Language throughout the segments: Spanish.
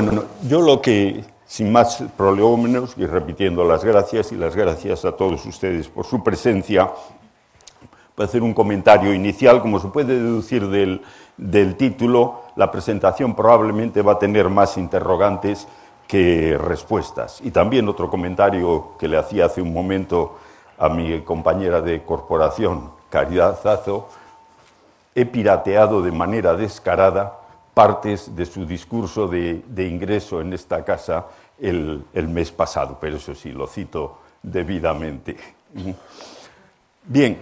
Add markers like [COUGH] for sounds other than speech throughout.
Bueno, yo lo que, sin más prolegómenos, y repitiendo las gracias y las gracias a todos ustedes por su presencia, voy a hacer un comentario inicial. Como se puede deducir del, del título, la presentación probablemente va a tener más interrogantes que respuestas. Y también otro comentario que le hacía hace un momento a mi compañera de corporación, Caridad Zazo, he pirateado de manera descarada partes de su discurso de, ingreso en esta casa el, mes pasado, pero eso sí, lo cito debidamente. [LAUGHS] Bien,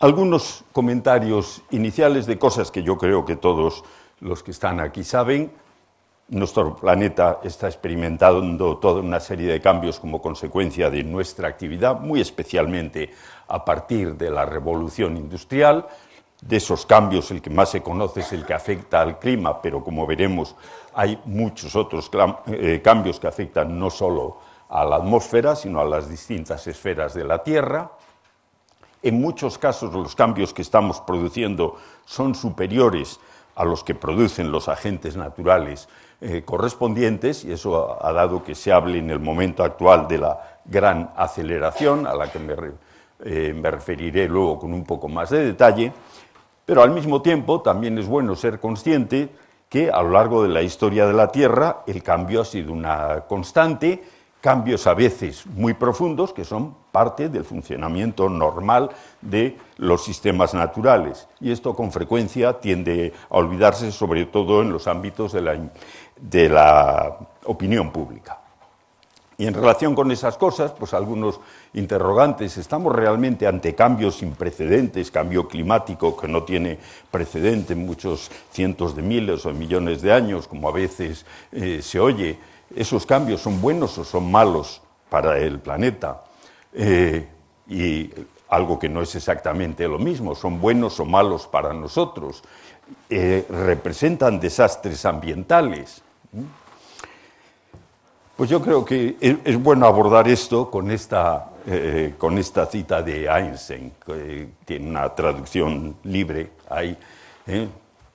algunos comentarios iniciales de cosas que yo creo que todos los que están aquí saben. Nuestro planeta está experimentando toda una serie de cambios como consecuencia de nuestra actividad, muy especialmente a partir de la revolución industrial de esos cambios, el que más se conoce es el que afecta al clima, pero como veremos, hay muchos otros eh, cambios que afectan no solo a la atmósfera, sino a las distintas esferas de la Tierra. En muchos casos los cambios que estamos produciendo son superiores a los que producen los agentes naturales eh, correspondientes, y eso ha dado que se hable en el momento actual de la gran aceleración, a la que me eh, referiré luego con un poco más de detalle. Pero al mismo tiempo también es bueno ser consciente que a lo largo de la historia de la Tierra el cambio ha sido una constante, cambios a veces muy profundos que son parte del funcionamiento normal de los sistemas naturales. Y esto con frecuencia tiende a olvidarse, sobre todo en los ámbitos de la, de la opinión pública. Y en relación con esas cosas, pues algunos interrogantes, estamos realmente ante cambios sin precedentes, cambio climático que no tiene precedente en muchos cientos de miles o millones de años, como a veces eh, se oye. ¿Esos cambios son buenos o son malos para el planeta? Eh, y algo que no es exactamente lo mismo, son buenos o malos para nosotros. Eh, representan desastres ambientales. Pues yo creo que es, bueno abordar esto con esta, eh, con esta cita de Einstein, que tiene una traducción libre ahí. ¿eh?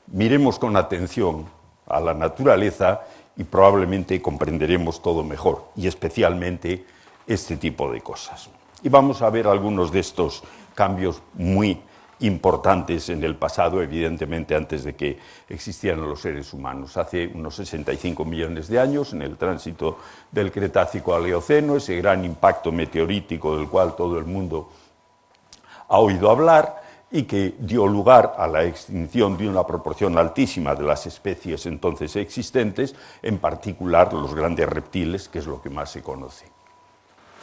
Miremos con atención a la naturaleza y probablemente comprenderemos todo mejor, y especialmente este tipo de cosas. Y vamos a ver algunos de estos cambios muy importantes en el pasado, evidentemente antes de que existieran los seres humanos. Hace unos 65 millones de años, en el tránsito del Cretácico al Eoceno, ese gran impacto meteorítico del cual todo el mundo ha oído hablar y que dio lugar a la extinción de una proporción altísima de las especies entonces existentes, en particular los grandes reptiles, que es lo que más se conoce.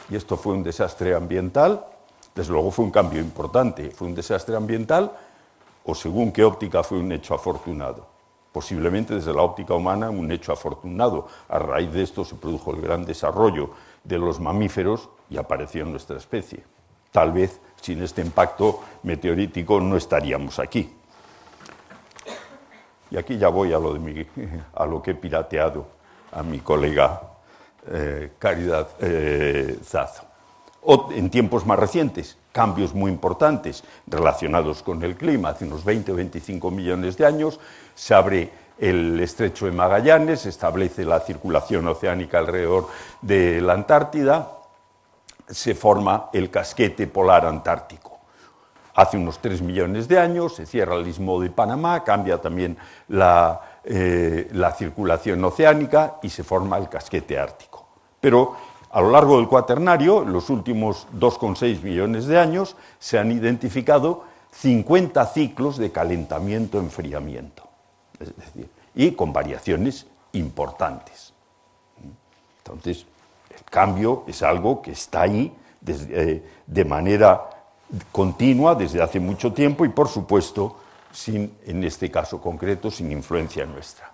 Y esto fue un desastre ambiental desde luego fue un cambio importante, fue un desastre ambiental o según qué óptica fue un hecho afortunado. Posiblemente desde la óptica humana un hecho afortunado. A raíz de esto se produjo el gran desarrollo de los mamíferos y apareció nuestra especie. Tal vez sin este impacto meteorítico no estaríamos aquí. Y aquí ya voy a lo, de a lo que he pirateado a mi colega eh, Caridad eh, Zazo en tiempos más recientes, cambios muy importantes relacionados con el clima. Hace unos 20 o 25 millones de años se abre el estrecho de Magallanes, se establece la circulación oceánica alrededor de la Antártida, se forma el casquete polar antártico. Hace unos 3 millones de años se cierra el istmo de Panamá, cambia también la, eh, la circulación oceánica y se forma el casquete ártico. Pero a lo largo del cuaternario, en los últimos 2,6 millones de años, se han identificado 50 ciclos de calentamiento-enfriamiento, es decir, y con variaciones importantes. Entonces, el cambio es algo que está ahí eh, de manera continua desde hace mucho tiempo y, por supuesto, sin, en este caso concreto, sin influencia nuestra.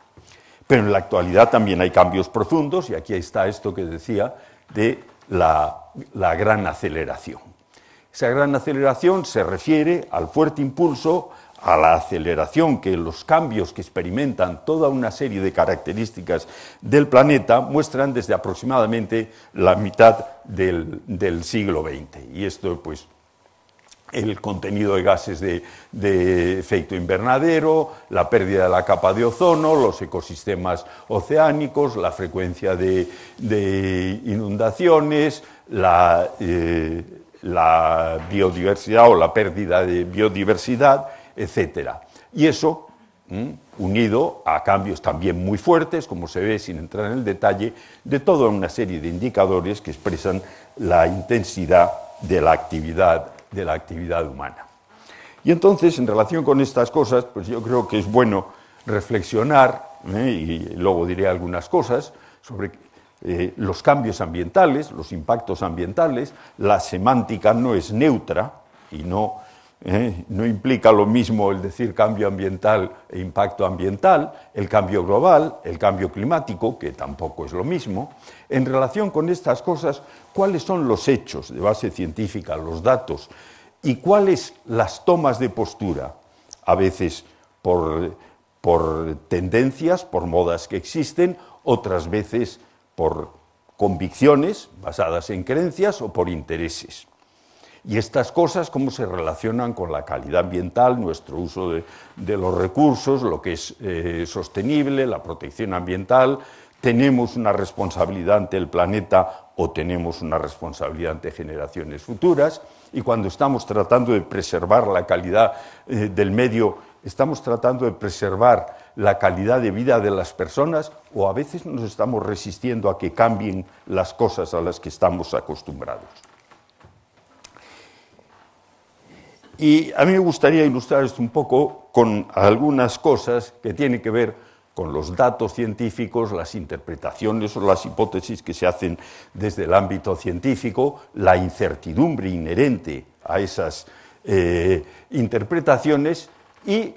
Pero en la actualidad también hay cambios profundos y aquí está esto que decía de la, gran aceleración. Esa gran aceleración se refiere al fuerte impulso, a la aceleración que los cambios que experimentan toda una serie de características del planeta muestran desde aproximadamente la mitad del, del siglo XX. Y esto, pues, el contenido de gases de, efecto invernadero, la pérdida de la capa de ozono, los ecosistemas oceánicos, la frecuencia de, inundaciones, eh, la, biodiversidad o la pérdida de biodiversidad, etc. Y eso, unido a cambios también muy fuertes, como se ve sin entrar en el detalle, de toda una serie de indicadores que expresan la intensidad de la actividad de la actividad humana. Y entonces, en relación con estas cosas, pues yo creo que es bueno reflexionar, ¿eh? y luego diré algunas cosas, sobre eh, los cambios ambientales, los impactos ambientales, la semántica no es neutra y no ¿eh? no implica lo mismo el decir cambio ambiental e impacto ambiental, el cambio global, el cambio climático, que tampoco es lo mismo. En relación con estas cosas, ¿cuáles son los hechos de base científica, los datos? ¿Y cuáles las tomas de postura? A veces por tendencias, por modas que existen, otras veces por convicciones basadas en creencias o por intereses. Y estas cosas, cómo se relacionan con la calidad ambiental, nuestro uso de, los recursos, lo que es eh, sostenible, la protección ambiental, tenemos una responsabilidad ante el planeta o tenemos una responsabilidad ante generaciones futuras. Y cuando estamos tratando de preservar la calidad eh, del medio, estamos tratando de preservar la calidad de vida de las personas o a veces nos estamos resistiendo a que cambien las cosas a las que estamos acostumbrados. Y a mí me gustaría ilustrar esto un poco con algunas cosas que tienen que ver con los datos científicos, las interpretaciones o las hipótesis que se hacen desde el ámbito científico, la incertidumbre inherente a esas eh, interpretaciones y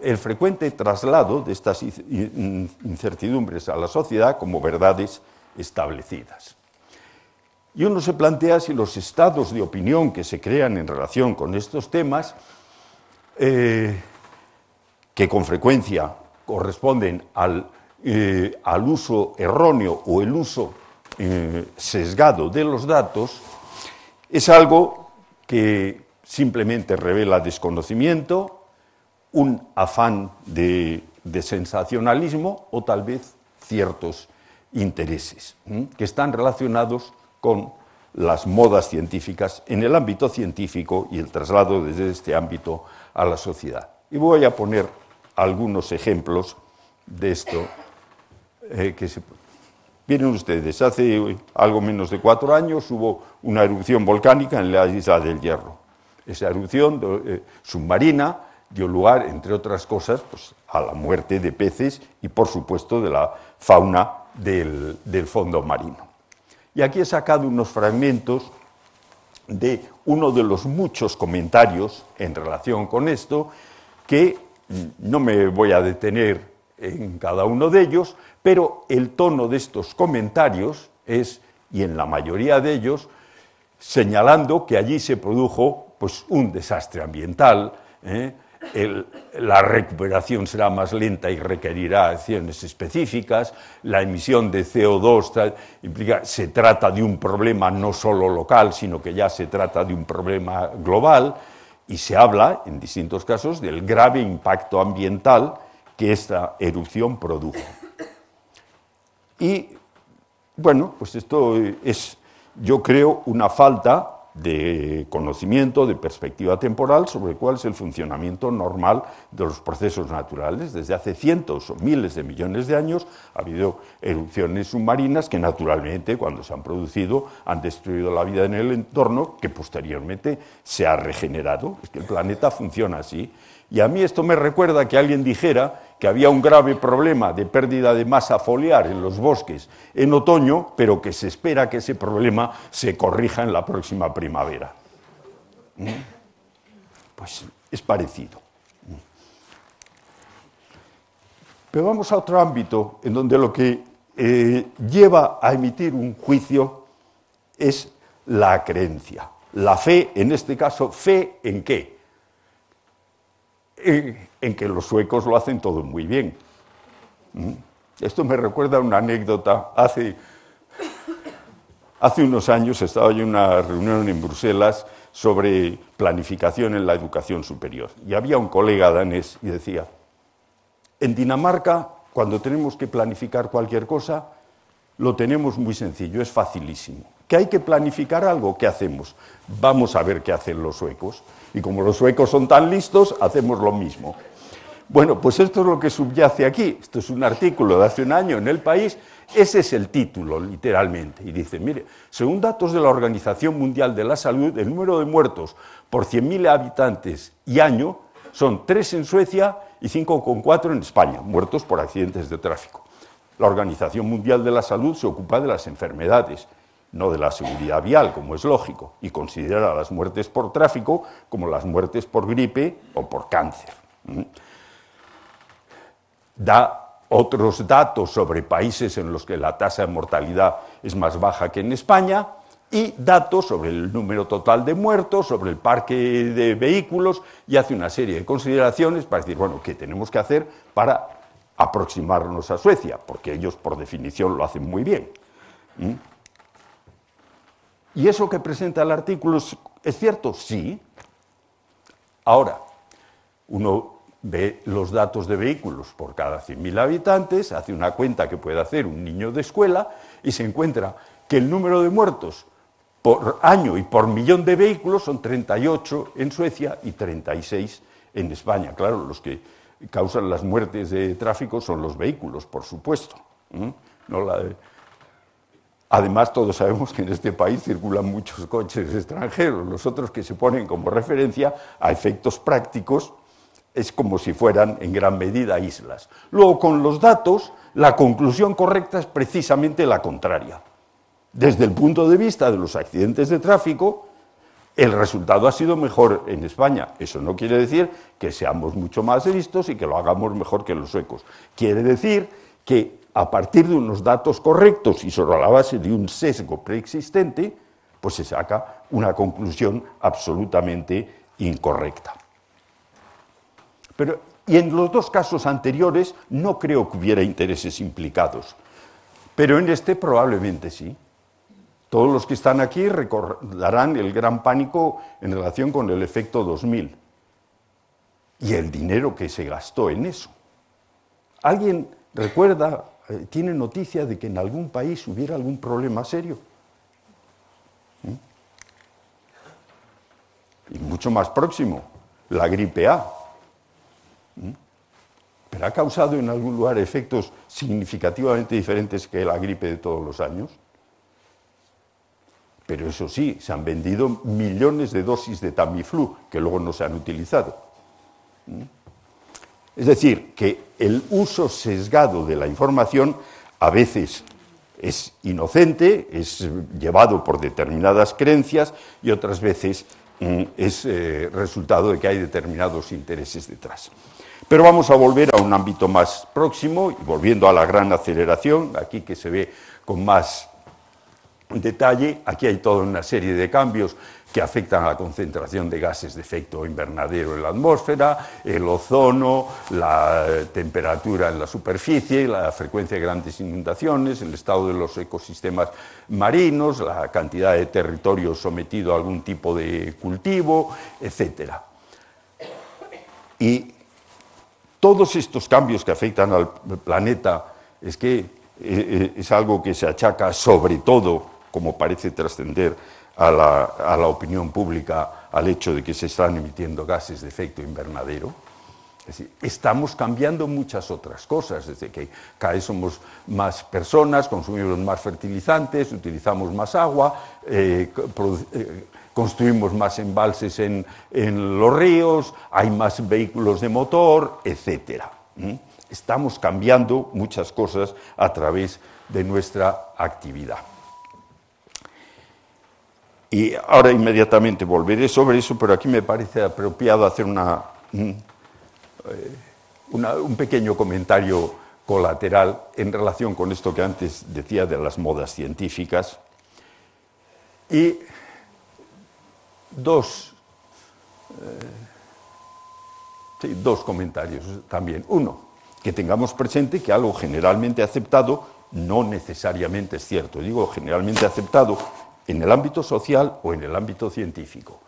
el frecuente traslado de estas incertidumbres a la sociedad como verdades establecidas. Y uno se plantea si los estados de opinión que se crean en relación con estos temas, eh, que con frecuencia corresponden eh, al, uso erróneo o el uso eh, sesgado de los datos, es algo que simplemente revela desconocimiento, un afán de, de sensacionalismo o tal vez ciertos intereses que están relacionados con las modas científicas en el ámbito científico y el traslado desde este ámbito a la sociedad. Y voy a poner algunos ejemplos de esto. Eh, vienen que ustedes, hace eh, algo menos de cuatro años hubo una erupción volcánica en la isla del Hierro. Esa erupción eh, submarina dio lugar, entre otras cosas, pues, a la muerte de peces y, por supuesto, de la fauna del fondo marino. Y aquí he sacado unos fragmentos de uno de los muchos comentarios en relación con esto, que no me voy a detener en cada uno de ellos, pero el tono de estos comentarios es, y en la mayoría de ellos, señalando que allí se produjo pues, un desastre ambiental, ¿eh? la recuperación será más lenta y requerirá acciones específicas, la emisión de CO2 implica, se trata de un problema no solo local, sino que ya se trata de un problema global, y se habla, en distintos casos, del grave impacto ambiental que esta erupción produjo. Y, bueno, pues esto es, yo creo, una falta de conocimiento, de perspectiva temporal, sobre cuál es el funcionamiento normal de los procesos naturales. Desde hace cientos o miles de millones de años ha habido erupciones submarinas que naturalmente cuando se han producido han destruido la vida en el entorno que posteriormente se ha regenerado. Es que el planeta funciona así. Y a mí esto me recuerda que alguien dijera que había un grave problema de pérdida de masa foliar en los bosques en otoño, pero que se espera que ese problema se corrija en la próxima primavera. ¿Mm? Pues es parecido. ¿Mm? Pero vamos a otro ámbito en donde lo que eh, lleva a emitir un juicio es la creencia, la fe, en este caso, fe en qué? en, que los suecos lo hacen todo muy bien. Mm. Esto me recuerda una anécdota. Hace, hace unos años estaba yo en una reunión en Bruselas sobre planificación en la educación superior. Y había un colega danés y decía, en Dinamarca, cuando tenemos que planificar cualquier cosa, lo tenemos muy sencillo, es facilísimo que hay que planificar algo, ¿qué hacemos? Vamos a ver qué hacen los suecos. Y como los suecos son tan listos, hacemos lo mismo. Bueno, pues esto es lo que subyace aquí. Esto es un artículo de hace un año en El País. Ese es el título, literalmente. Y dice, mire, según datos de la Organización Mundial de la Salud, el número de muertos por 100.000 habitantes y año son 3 en Suecia y 5,4 en España, muertos por accidentes de tráfico. La Organización Mundial de la Salud se ocupa de las enfermedades no de la seguridad vial, como es lógico, y considera las muertes por tráfico como las muertes por gripe o por cáncer. ¿Mm? Da otros datos sobre países en los que la tasa de mortalidad es más baja que en España y datos sobre el número total de muertos, sobre el parque de vehículos y hace una serie de consideraciones para decir, bueno, ¿qué tenemos que hacer para aproximarnos a Suecia? Porque ellos, por definición, lo hacen muy bien. ¿Mm? ¿Y eso que presenta el artículo es cierto? Sí. Ahora, uno ve los datos de vehículos por cada 100.000 habitantes, hace una cuenta que puede hacer un niño de escuela y se encuentra que el número de muertos por año y por millón de vehículos son 38 en Suecia y 36 en España. Claro, los que causan las muertes de tráfico son los vehículos, por supuesto, no la, Además, todos sabemos que en este país circulan muchos coches extranjeros. Los otros que se ponen como referencia a efectos prácticos es como si fueran en gran medida islas. Luego, con los datos, la conclusión correcta es precisamente la contraria. Desde el punto de vista de los accidentes de tráfico, el resultado ha sido mejor en España. Eso no quiere decir que seamos mucho más listos y que lo hagamos mejor que los suecos. Quiere decir que a partir de unos datos correctos y sobre la base de un sesgo preexistente, pues se saca una conclusión absolutamente incorrecta. Pero, y en los dos casos anteriores no creo que hubiera intereses implicados, pero en este probablemente sí. Todos los que están aquí recordarán el gran pánico en relación con el efecto 2000 y el dinero que se gastó en eso. ¿Alguien recuerda eh, tiene noticia de que en algún país hubiera algún problema serio. ¿Mm? Y mucho más próximo, la gripe A. ¿Mm? Pero ha causado en algún lugar efectos significativamente diferentes que la gripe de todos los años. Pero eso sí, se han vendido millones de dosis de Tamiflu que luego no se han utilizado. ¿Mm? Es decir, que el uso sesgado de la información a veces es inocente, es llevado por determinadas creencias y otras veces mm, es eh, resultado de que hay determinados intereses detrás. Pero vamos a volver a un ámbito más próximo y volviendo a la gran aceleración, aquí que se ve con más detalle, aquí hay toda una serie de cambios que afectan a la concentración de gases de efecto invernadero en la atmósfera, el ozono, la eh, temperatura en la superficie, la frecuencia de grandes inundaciones, el estado de los ecosistemas marinos, la cantidad de territorio sometido a algún tipo de cultivo, etc. Y todos estos cambios que afectan al planeta es que eh, eh, es algo que se achaca sobre todo, como parece trascender, a la, opinión pública al hecho de que se están emitiendo gases de efecto invernadero. estamos cambiando muchas otras cosas, desde que cada vez somos más personas, consumimos más fertilizantes, utilizamos más agua, eh, eh, construimos más embalses en, los ríos, hay más vehículos de motor, etc. Estamos cambiando muchas cosas a través de nuestra actividad. Y ahora inmediatamente volveré sobre eso, pero aquí me parece apropiado hacer eh, una, un pequeño comentario colateral en relación con esto que antes decía de las modas científicas. Y dos, eh, dos comentarios también. Uno, que tengamos presente que algo generalmente aceptado no necesariamente es cierto. Digo generalmente aceptado en el ámbito social o en el ámbito científico.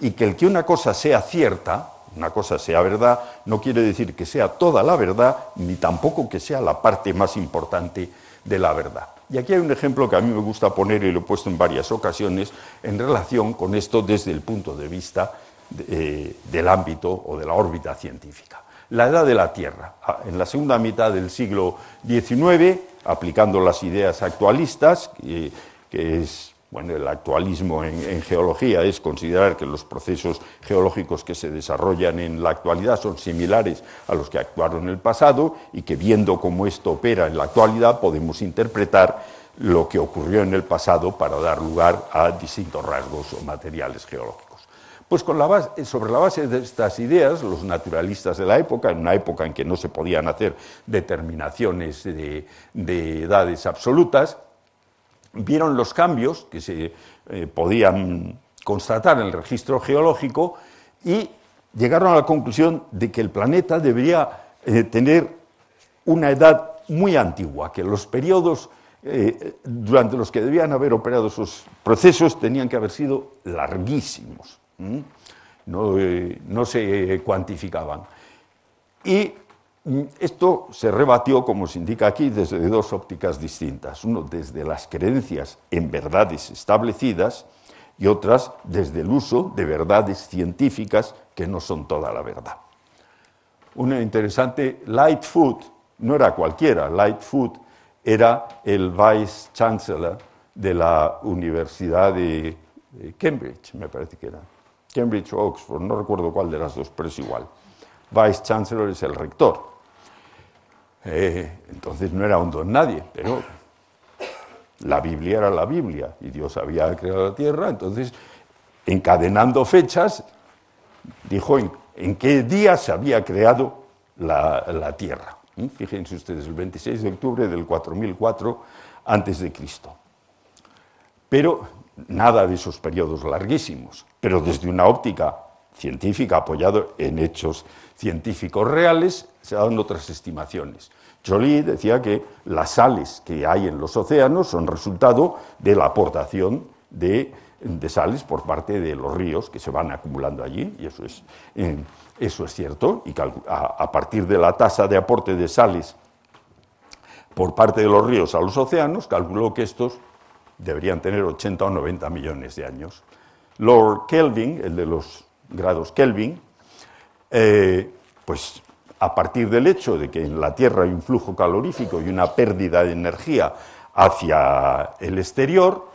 Y que el que una cosa sea cierta, una cosa sea verdad, no quiere decir que sea toda la verdad, ni tampoco que sea la parte más importante de la verdad. Y aquí hay un ejemplo que a mí me gusta poner y lo he puesto en varias ocasiones en relación con esto desde el punto de vista eh, del ámbito o de la órbita científica. La edad de la Tierra. Ah, en la segunda mitad del siglo XIX, aplicando las ideas actualistas, que es bueno, el actualismo en, geología es considerar que los procesos geológicos que se desarrollan en la actualidad son similares a los que actuaron en el pasado y que viendo cómo esto opera en la actualidad podemos interpretar lo que ocurrió en el pasado para dar lugar a distintos rasgos o materiales geológicos. Pues sobre la base de estas ideas, los naturalistas de la época, en una época en que no se podían hacer determinaciones de edades absolutas, vieron los cambios que se eh, podían constatar en el registro geológico y llegaron a la conclusión de que el planeta debería eh, tener una edad muy antigua, que los periodos eh, durante los que debían haber operado esos procesos tenían que haber sido larguísimos, no, no se cuantificaban. Y Mm, esto se rebatió, como se indica aquí, desde dos ópticas distintas. Uno desde las creencias en verdades establecidas y otras desde el uso de verdades científicas que no son toda la verdad. Una interesante, Lightfoot no era cualquiera, Lightfoot era el vice chancellor de la Universidad de Cambridge, me parece que era. Cambridge o Oxford, no recuerdo cuál de las dos, pero es igual. Vice chancellor es el rector eh, entonces no era un don nadie, pero la Biblia era la Biblia y Dios había creado la tierra, entonces encadenando fechas, dijo en, qué día se había creado la, tierra. ¿Mm? Fíjense ustedes, el 26 de octubre del 4004 antes de Cristo. Pero nada de esos periodos larguísimos, pero desde una óptica científica apoyado en hechos científicos reales, se dan otras estimaciones. Jolie decía que las sales que hay en los océanos son resultado de la aportación de, sales por parte de los ríos que se van acumulando allí, y eso es, eh, eso es cierto, y a, partir de la tasa de aporte de sales por parte de los ríos a los océanos, calculó que estos deberían tener 80 o 90 millones de años. Lord Kelvin, el de los grados Kelvin, eh, pues a partir del hecho de que en la Tierra hay un flujo calorífico y una pérdida de energía hacia el exterior,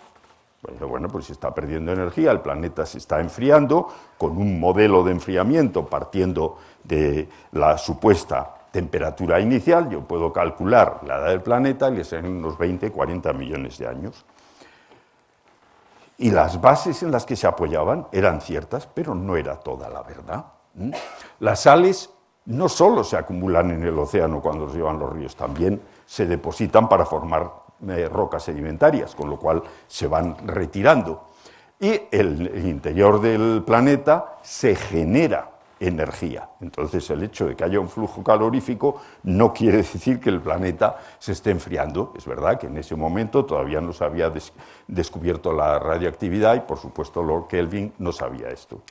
pues bueno, pues se está perdiendo energía, el planeta se está enfriando con un modelo de enfriamiento partiendo de la supuesta temperatura inicial, yo puedo calcular la edad del planeta y es unos 20, 40 millones de años. Y las bases en las que se apoyaban eran ciertas, pero no era toda la verdad. Las sales no solo se acumulan en el océano cuando los llevan los ríos, también se depositan para formar eh, rocas sedimentarias, con lo cual se van retirando. Y el interior del planeta se genera energía. Entonces el hecho de que haya un flujo calorífico no quiere decir que el planeta se esté enfriando. Es verdad que en ese momento todavía no se había descubierto la radioactividad y por supuesto Lord Kelvin no sabía esto.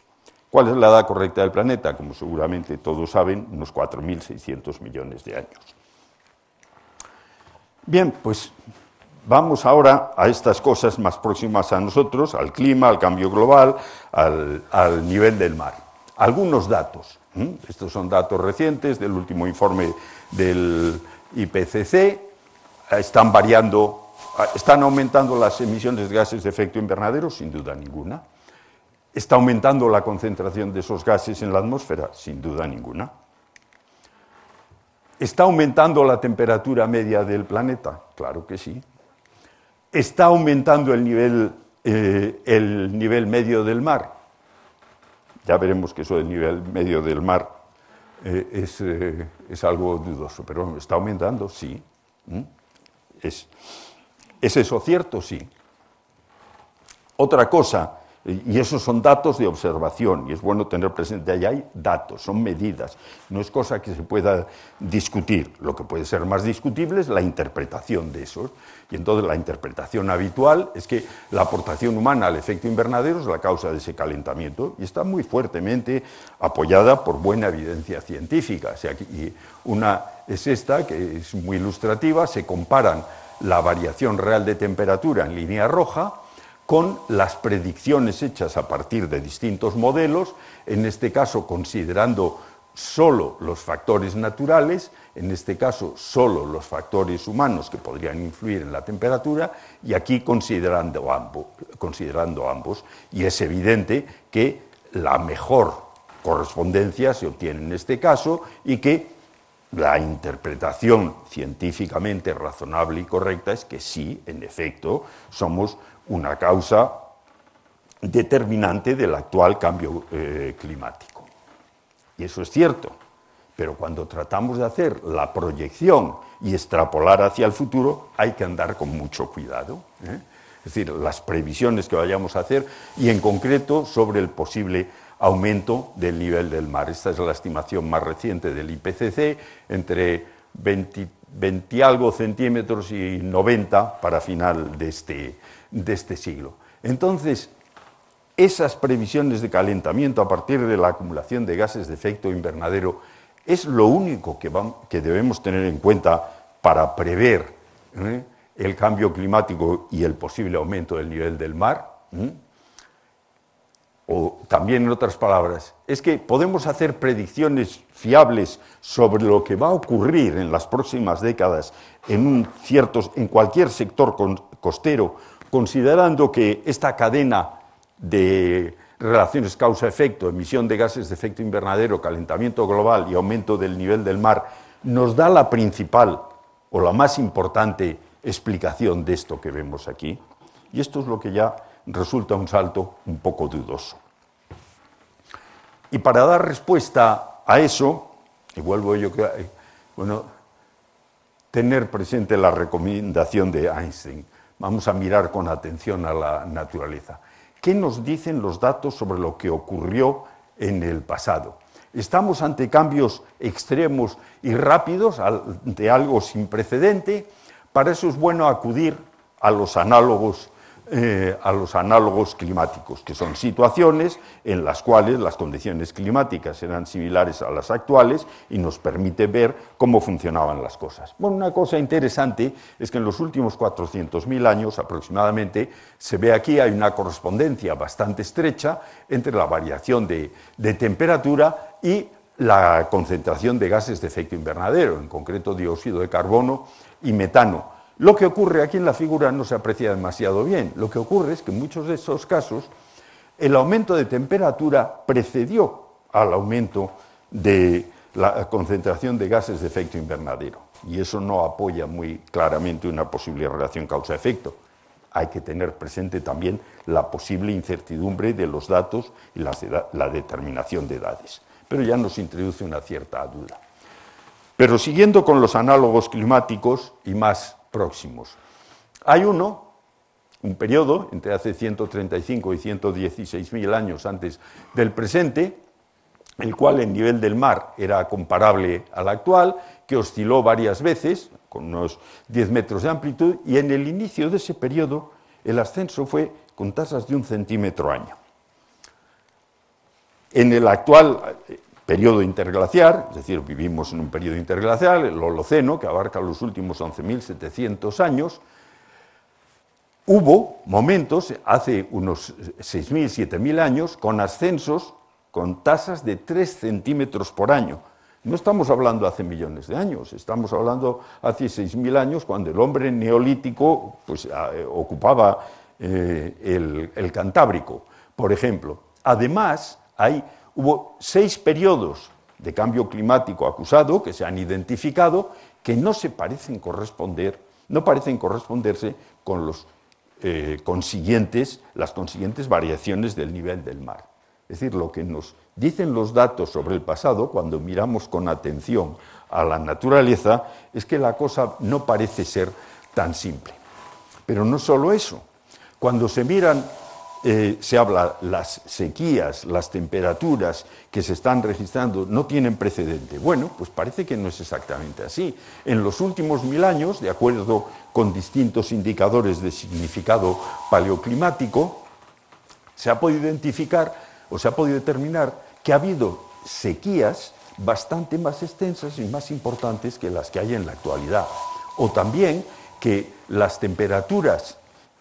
¿Cuál es la edad correcta del planeta? Como seguramente todos saben, unos 4.600 millones de años. Bien, pues vamos ahora a estas cosas más próximas a nosotros, al clima, al cambio global, al, nivel del mar. Algunos datos. Estos son datos recientes del último informe del IPCC. Están variando, ah, están aumentando las emisiones de gases de efecto invernadero, sin duda ninguna. ¿Está aumentando la concentración de esos gases en la atmósfera? Sin duda ninguna. ¿Está aumentando la temperatura media del planeta? Claro que sí. ¿Está aumentando el nivel, eh, el nivel medio del mar? Ya veremos que eso del nivel medio del mar eh, eh, es, algo dudoso, pero está aumentando, sí. ¿Mm? ¿Es eso cierto? Sí. Otra cosa y esos son datos de observación, y es bueno tener presente, ahí hay datos, son medidas, no es cosa que se pueda discutir. Lo que puede ser más discutible es la interpretación de esos. Y entonces la interpretación habitual es que la aportación humana al efecto invernadero es la causa de ese calentamiento, y está muy fuertemente apoyada por buena evidencia científica. una es esta, que es muy ilustrativa, se comparan la variación real de temperatura en línea roja, con las predicciones hechas a partir de distintos modelos, en este caso considerando solo los factores naturales, en este caso solo los factores humanos que podrían influir en la temperatura, y aquí considerando, ambos, considerando ambos. Y es evidente que la mejor correspondencia se obtiene en este caso y que la interpretación científicamente razonable y correcta es que sí, en efecto, somos una causa determinante del actual cambio eh, climático. Y eso es cierto, pero cuando tratamos de hacer la proyección y extrapolar hacia el futuro, hay que andar con mucho cuidado. ¿eh? Es decir, las previsiones que vayamos a hacer y en concreto sobre el posible aumento del nivel del mar. Esta es la estimación más reciente del IPCC, entre 20, 20 algo centímetros y 90 para final de este de este siglo. Entonces, esas previsiones de calentamiento a partir de la acumulación de gases de efecto invernadero es lo único que, debemos tener en cuenta para prever ¿eh? el cambio climático y el posible aumento del nivel del mar. O también, en otras palabras, es que podemos hacer predicciones fiables sobre lo que va a ocurrir en las próximas décadas en, en cualquier sector costero considerando que esta cadena de relaciones causa-efecto, emisión de gases de efecto invernadero, calentamiento global y aumento del nivel del mar, nos da la principal o la más importante explicación de esto que vemos aquí. Y esto es lo que ya resulta un salto un poco dudoso. Y para dar respuesta a eso, y vuelvo yo que, eh, bueno, tener presente la recomendación de Einstein. Vamos a mirar con atención a la naturaleza. ¿Qué nos dicen los datos sobre lo que ocurrió en el pasado? Estamos ante cambios extremos y rápidos, ante algo sin precedente. Para eso es bueno acudir a los análogos eh, a los análogos climáticos, que son situaciones en las cuales las condiciones climáticas eran similares a las actuales y nos permite ver cómo funcionaban las cosas. Bueno, una cosa interesante es que en los últimos 400.000 años aproximadamente se ve aquí hay una correspondencia bastante estrecha entre la variación de temperatura y la concentración de gases de efecto invernadero, en concreto dióxido de carbono y metano lo que ocurre aquí en la figura no se aprecia demasiado bien. Lo que ocurre es que en muchos de esos casos el aumento de temperatura precedió al aumento de la concentración de gases de efecto invernadero. Y eso no apoya muy claramente una posible relación causa-efecto. Hay que tener presente también la posible incertidumbre de los datos y la, la determinación de edades. Pero ya nos introduce una cierta duda. Pero siguiendo con los análogos climáticos y más próximos. Hay uno, un periodo entre hace 135 y 116 mil años antes del presente, el cual el nivel del mar era comparable al actual, que osciló varias veces, con unos 10 metros de amplitud, y en el inicio de ese periodo el ascenso fue con tasas de un centímetro año. En el actual periodo interglaciar, es decir, vivimos en un periodo interglacial, el Holoceno, que abarca los últimos 11.700 años, hubo momentos, hace unos 6.000, 7.000 años, con ascensos con tasas de 3 centímetros por año. No estamos hablando hace millones de años, estamos hablando hace 6.000 años, cuando el hombre neolítico pues, ah, eh, ocupaba eh, el Cantábrico, por ejemplo. Además, hay Hubo seis periodos de cambio climático acusado que se han identificado que no se parecen corresponder, no parecen corresponderse con los, eh, consiguientes, las consiguientes variaciones del nivel del mar. Es decir, lo que nos dicen los datos sobre el pasado, cuando miramos con atención a la naturaleza, es que la cosa no parece ser tan simple. Pero no solo eso. Cuando se miran eh, se habla las sequías, las temperaturas que se están registrando no tienen precedente. Bueno, pues parece que no es exactamente así. En los últimos mil años, de acuerdo con distintos indicadores de significado paleoclimático, se ha podido identificar o se ha podido determinar que ha habido sequías bastante más extensas y más importantes que las que hay en la actualidad. O también que las temperaturas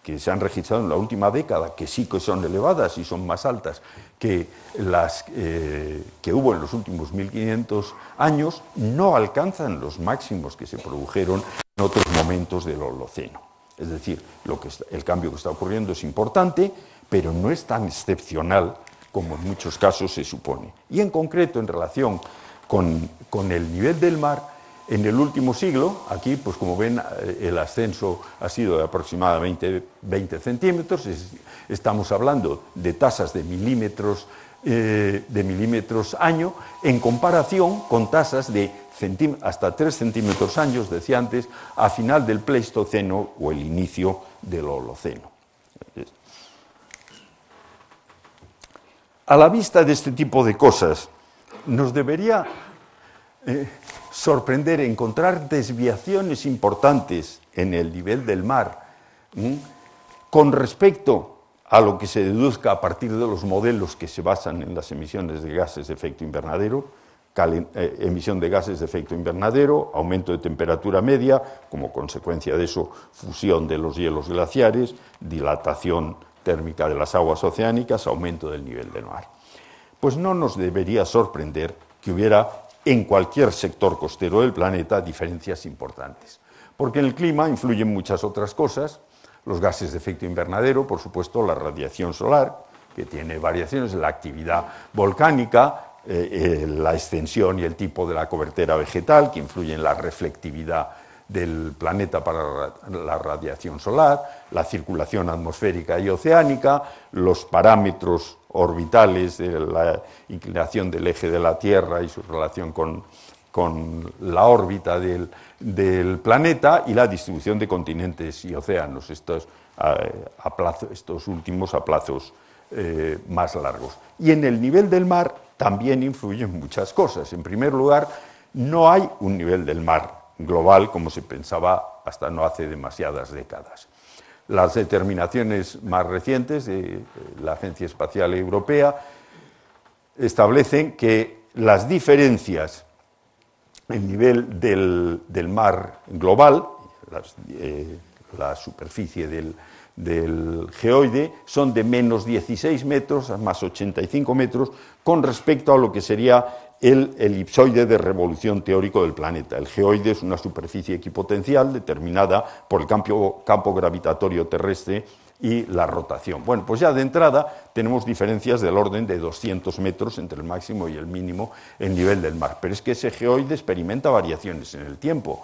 que se han registrado en la última década, que sí que son elevadas y son más altas que las eh, que hubo en los últimos 1500 años, no alcanzan los máximos que se produjeron en otros momentos del Holoceno. Es decir, lo que el cambio que está ocurriendo es importante, pero no es tan excepcional como en muchos casos se supone. Y en concreto, en relación con el nivel del mar, en el último siglo, aquí, pues como ven, eh, el ascenso ha sido de aproximadamente 20 centímetros. estamos hablando de tasas de milímetros, eh, de milímetros año, en comparación con tasas de hasta 3 centímetros años, decía antes, a final del Pleistoceno o el inicio del Holoceno. A la vista de este tipo de cosas, nos debería eh, sorprender, encontrar desviaciones importantes en el nivel del mar con respecto a lo que se deduzca a partir de los modelos que se basan en las emisiones de gases de efecto invernadero, eh, emisión de gases de efecto invernadero, aumento de temperatura media, como consecuencia de eso fusión de los hielos glaciares, dilatación térmica de las aguas oceánicas, aumento del nivel del mar. Pues no nos debería sorprender que hubiera en cualquier sector costero del planeta diferencias importantes. Porque en el clima influyen muchas otras cosas, los gases de efecto invernadero, por supuesto, la radiación solar, que tiene variaciones, la actividad volcánica, eh, eh, la extensión y el tipo de la cobertera vegetal, que influye en la reflectividad del planeta para la radiación solar, la circulación atmosférica y oceánica, los parámetros orbitales de la inclinación del eje de la Tierra y su relación con, la órbita del, planeta y la distribución de continentes y océanos, estos, últimos a plazos eh, más largos. Y en el nivel del mar también influyen muchas cosas. En primer lugar, no hay un nivel del mar global como se pensaba hasta no hace demasiadas décadas las determinaciones más recientes de eh, la Agencia Espacial Europea establecen que las diferencias en nivel del, mar global, eh, la superficie del, del geoide, son de menos 16 metros a más 85 metros con respecto a lo que sería el elipsoide de revolución teórico del planeta. El geoide es una superficie equipotencial determinada por el campo, campo gravitatorio terrestre y la rotación. Bueno, pues ya de entrada tenemos diferencias del orden de 200 metros entre el máximo y el mínimo en nivel del mar, pero es que ese geoide experimenta variaciones en el tiempo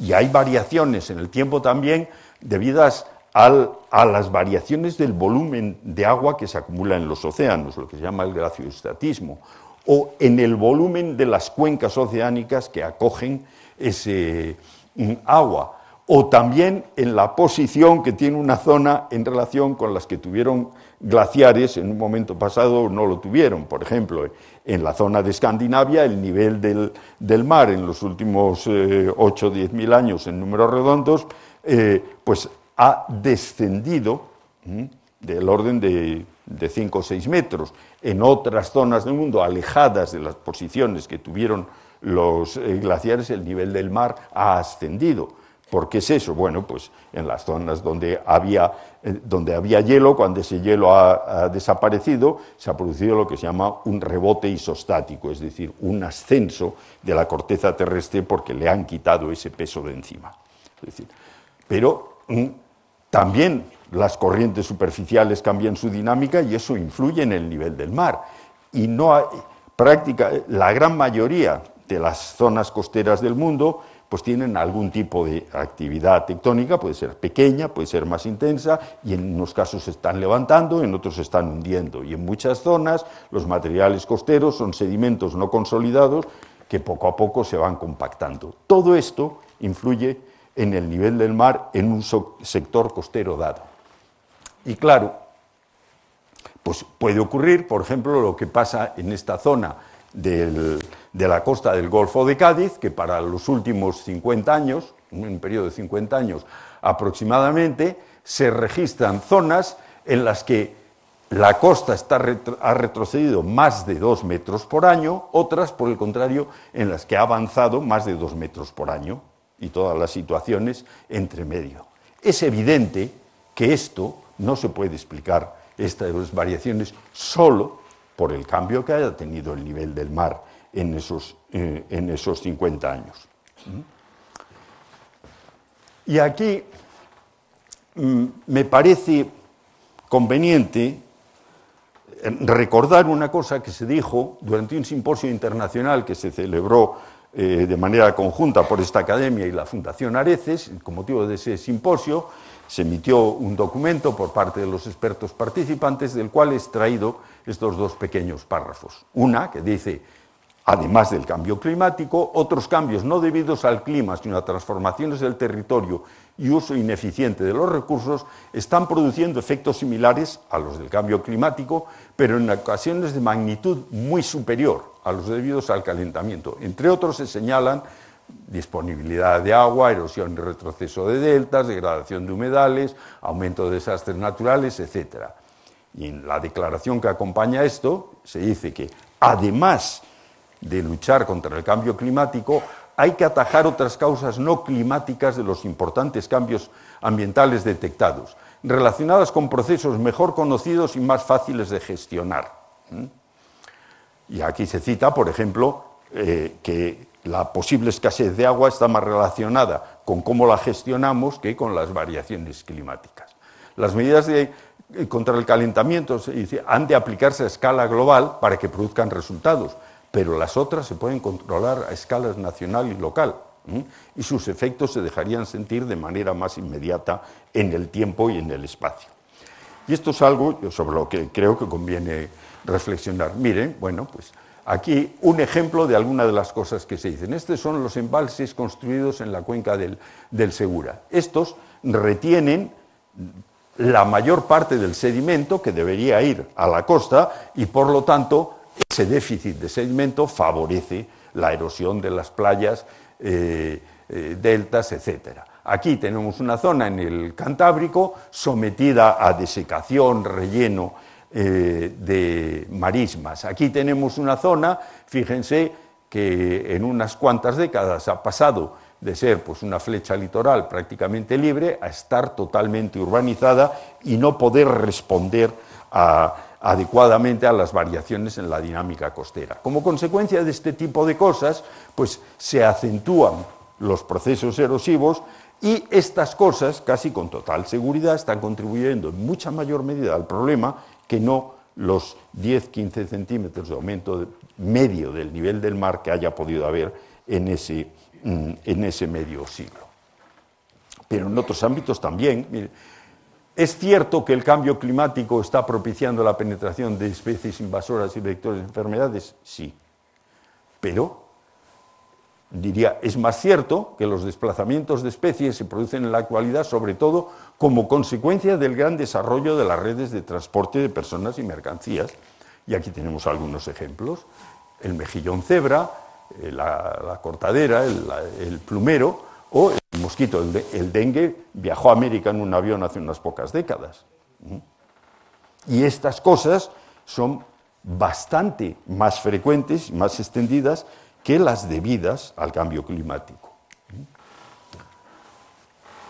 y hay variaciones en el tiempo también debidas a las variaciones del volumen de agua que se acumula en los océanos, lo que se llama el glaciostatismo o en el volumen de las cuencas oceánicas que acogen ese mm, agua, o también en la posición que tiene una zona en relación con las que tuvieron glaciares en un momento pasado no lo tuvieron. Por ejemplo, en la zona de Escandinavia el nivel del, mar en los últimos 8 o 10 mil años en números redondos, eh, pues ha descendido mm, del orden de de 5 o 6 metros, en otras zonas del mundo alejadas de las posiciones que tuvieron los eh, glaciares, el nivel del mar ha ascendido. ¿Por qué es eso? Bueno, pues en las zonas donde había, eh, donde había hielo, cuando ese hielo ha, desaparecido, se ha producido lo que se llama un rebote isostático, es decir, un ascenso de la corteza terrestre porque le han quitado ese peso de encima. pero mm, también las corrientes superficiales cambian su dinámica y eso influye en el nivel del mar. Y no hay, práctica, la gran mayoría de las zonas costeras del mundo pues tienen algún tipo de actividad tectónica, puede ser pequeña, puede ser más intensa, y en unos casos se están levantando, en otros se están hundiendo. Y en muchas zonas los materiales costeros son sedimentos no consolidados que poco a poco se van compactando. Todo esto influye en el nivel del mar en un sector costero dado. Y claro, pues puede ocurrir, por ejemplo, lo que pasa en esta zona de la costa del Golfo de Cádiz, que para los últimos 50 años, un periodo de 50 años aproximadamente, se registran zonas en las que la costa ha retrocedido más de dos metros por año, otras, por el contrario, en las que ha avanzado más de dos metros por año, y todas las situaciones entre medio. Es evidente que esto no se puede explicar estas variaciones solo por el cambio que haya tenido el nivel del mar en esos, 50 eh, años. Y aquí mm, me parece conveniente eh, recordar una cosa que se dijo durante un simposio internacional que se celebró eh, de manera conjunta por esta academia y la Fundación Areces, con motivo de ese simposio, se emitió un documento por parte de los expertos participantes del cual he extraído estos dos pequeños párrafos. Una que dice, además del cambio climático, otros cambios no debidos al clima, sino a transformaciones del territorio y uso ineficiente de los recursos, están produciendo efectos similares a los del cambio climático, pero en ocasiones de magnitud muy superior a los debidos al calentamiento. Entre otros se señalan disponibilidad de agua, erosión y retroceso de deltas, degradación de humedales, aumento de desastres naturales, etc. Y en la declaración que acompaña esto se dice que además de luchar contra el cambio climático, hay que atajar otras causas no climáticas de los importantes cambios ambientales detectados, relacionadas con procesos mejor conocidos y más fáciles de gestionar. ¿Mm? Y aquí se cita, por ejemplo, eh, que la posible escasez de agua está más relacionada con cómo la gestionamos que con las variaciones climáticas. Las medidas eh, contra el calentamiento han de aplicarse a escala global para que produzcan resultados, pero las otras se pueden controlar a escalas nacional y local y sus efectos se dejarían sentir de manera más inmediata en el tiempo y en el espacio. Y esto es algo sobre lo que creo que conviene reflexionar. Miren, bueno, pues Aquí un ejemplo de algunas de las cosas que se dicen. Estos son los embalses construidos en la cuenca del, Segura. Estos retienen la mayor parte del sedimento que debería ir a la costa y por lo tanto ese déficit de sedimento favorece la erosión de las playas, eh, eh, deltas, etc. Aquí tenemos una zona en el Cantábrico sometida a desecación, relleno, eh, de marismas. Aquí tenemos una zona, fíjense, que en unas cuantas décadas ha pasado de ser pues, una flecha litoral prácticamente libre a estar totalmente urbanizada y no poder responder adecuadamente a las variaciones en la dinámica costera. Como consecuencia de este tipo de cosas, pues se acentúan los procesos erosivos y estas cosas, casi con total seguridad, están contribuyendo en mucha mayor medida al problema que no los 10-15 centímetros de aumento medio del nivel del mar que haya podido haber en ese, mm, medio siglo. Pero en otros ámbitos también. es cierto que el cambio climático está propiciando la penetración de especies invasoras y vectores de enfermedades, sí, pero diría, es más cierto que los desplazamientos de especies se producen en la actualidad, sobre todo como consecuencia del gran desarrollo de las redes de transporte de personas y mercancías. Y aquí tenemos algunos ejemplos. El mejillón cebra, eh, la, cortadera, el, plumero o el mosquito, el, el, dengue, viajó a América en un avión hace unas pocas décadas. ¿Mm? Y estas cosas son bastante más frecuentes, más extendidas que las debidas al cambio climático.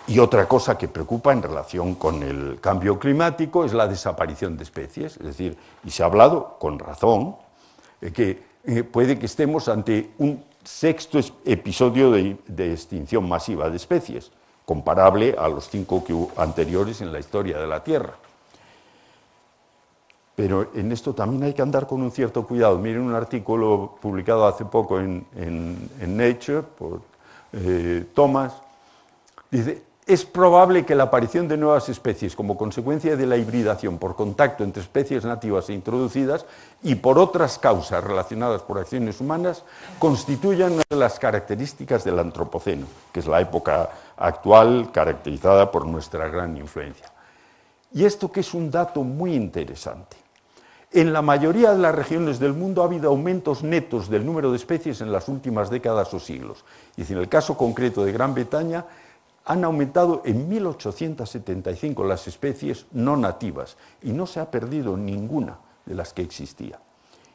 Y otra cosa que preocupa en relación con el cambio climático es la desaparición de especies. Es decir, y se ha hablado con razón eh, que eh, puede que estemos ante un sexto episodio de, de, extinción masiva de especies, comparable a los cinco anteriores en la historia de la Tierra. Pero en esto también hay que andar con un cierto cuidado. Miren un artículo publicado hace poco en, Nature por eh, Thomas. Dice, es probable que la aparición de nuevas especies como consecuencia de la hibridación por contacto entre especies nativas e introducidas y por otras causas relacionadas por acciones humanas constituyan una de las características del antropoceno, que es la época actual caracterizada por nuestra gran influencia. Y esto que es un dato muy interesante. En la mayoría de las regiones del mundo ha habido aumentos netos del número de especies en las últimas décadas o siglos. Y en el caso concreto de Gran Bretaña, han aumentado en 1875 las especies no nativas y no se ha perdido ninguna de las que existía.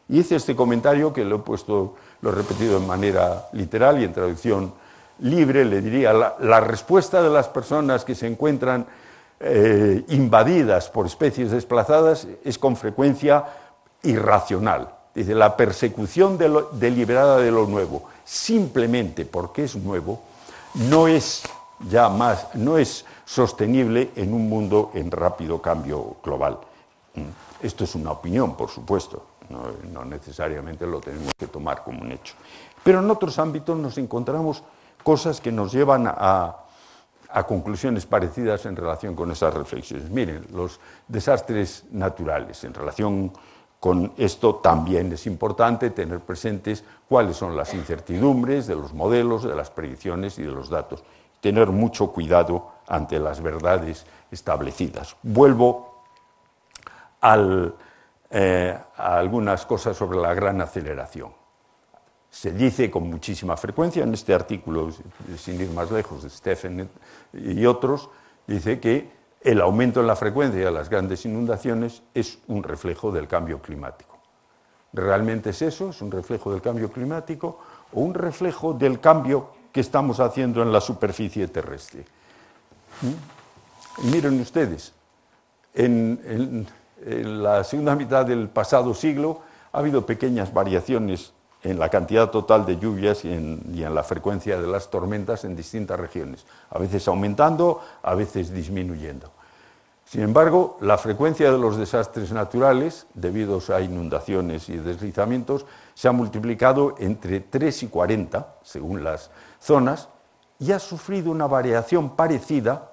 Y hice este comentario que lo he puesto, lo repetido en manera literal y en traducción libre, le diría, la respuesta de las personas que se encuentran eh, invadidas por especies desplazadas es con frecuencia irracional. la persecución deliberada de lo nuevo, simplemente porque es nuevo, no es ya más, no es sostenible en un mundo en rápido cambio global. Mm. Esto es una opinión, por supuesto, no necesariamente lo tenemos que tomar como un hecho. Pero en otros ámbitos nos encontramos cosas que nos llevan a, a conclusiones parecidas en relación con esas reflexiones. Miren, los desastres naturales en relación con esto también es importante tener presentes cuáles son las incertidumbres de los modelos, de las predicciones y de los datos. Tener mucho cuidado ante las verdades establecidas. Vuelvo eh, a algunas cosas sobre la gran aceleración. Se dice con muchísima frecuencia en este artículo, sin ir más lejos, de Stephen y otros, dice que el aumento en la frecuencia de las grandes inundaciones es un reflejo del cambio climático. ¿Realmente es eso? ¿Es un reflejo del cambio climático o un reflejo del cambio que estamos haciendo en la superficie terrestre? ¿Mm? miren ustedes, en la segunda mitad del pasado siglo ha habido pequeñas variaciones en la cantidad total de lluvias y en, la frecuencia de las tormentas en distintas regiones, a veces aumentando, a veces disminuyendo. Sin embargo, la frecuencia de los desastres naturales, debidos a inundaciones y deslizamientos, se ha multiplicado entre 3 y 40, según las zonas, y ha sufrido una variación parecida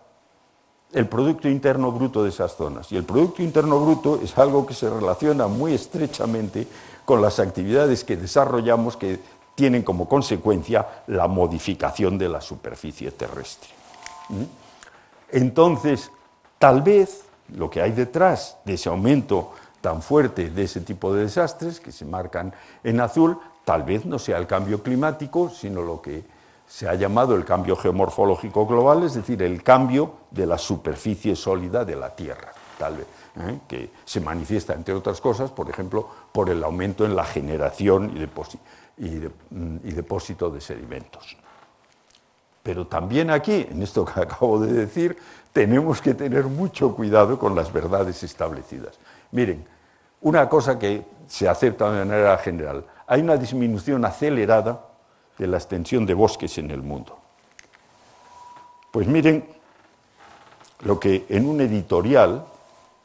el Producto Interno Bruto de esas zonas. Y el Producto Interno Bruto es algo que se relaciona muy estrechamente con las actividades que desarrollamos que tienen como consecuencia la modificación de la superficie terrestre. Entonces, tal vez lo que hay detrás de ese aumento tan fuerte de ese tipo de desastres que se marcan en azul, tal vez no sea el cambio climático, sino lo que se ha llamado el cambio geomorfológico global, es decir, el cambio de la superficie sólida de la Tierra, tal vez. ¿eh? que se manifiesta, entre otras cosas, por ejemplo, por el aumento en la generación y mm, depósito de sedimentos. Pero también aquí, en esto que [LAUGHS] acabo de decir, tenemos que tener mucho cuidado con las verdades establecidas. Miren, una cosa que se acepta de manera general, hay una disminución acelerada de la extensión de bosques en el mundo. Pues miren lo que en un editorial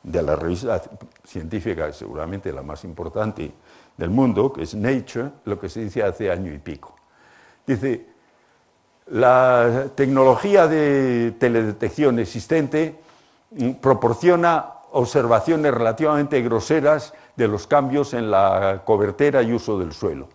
de la revista científica, seguramente la más importante del mundo, que es Nature, lo que se dice hace año y pico. Dice, la tecnología de teledetección existente mm, proporciona observaciones relativamente groseras de los cambios en la cobertera y uso del suelo.